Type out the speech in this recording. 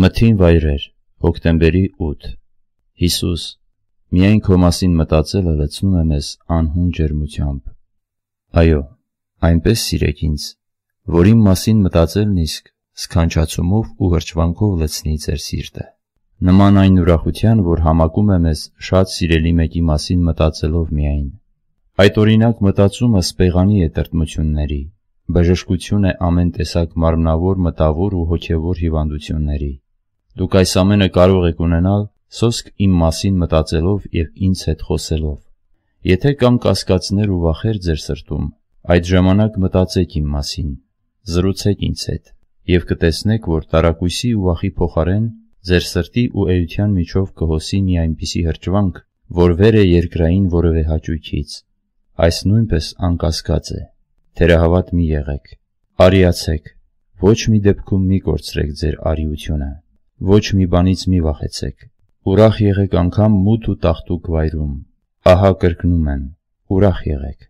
Մթին վայրեր, հոկտեմբերի 8 Հիսուս, միայն քո մասին մտածելը լցնում է մեզ անհուն ջերմությամբ։ Այո, այնպես սիրեք ինձ, որ իմ մասին մտածելն իսկ սքանչացումով ու հրճվանքով լցնի ձեր սիրտը։ Նման այն ուրախության, որ համակում է մեզ շատ սիրելի մեկի մասին մտածելով միայն։ Այդ օրինակ մտածումը սպեղանի է տրտմությունների, բժշկություն է ամեն տեսակ մարմնավոր, մտավոր ու հոգևոր հիվանդությունների Դուք այս ամենը կարող եք ունենալ սոսկ իմ մասին մտածելով և ինձ հետ խոսելով։ Եթե կան կասկածներ ու վախեր ձեր սրտում, այդ ժամանակ մտածեք իմ մասին, զրուցեք ինձ հետ, և կտեսնեք, որ տարակույսի ու վախի փոխարեն ձեր սրտի ու էության միջով կհոսի մի այնպիսի հրճվանք, որ վեր է երկրային որևէ հաճույքից։ Այս նույնպես անկասկած է։ Թերահավատ մի եղեք։ Արիացեք։ Ոչ մի դեպքում մի կորցրեք ձեր արիությունը։ Ոչ մի բանից մի վախեցեք։ Ուրախ եղեք անգամ մութ ու տաղտուկ վայրում։ Ահա կրկնում եմ. ուրախ եղեք։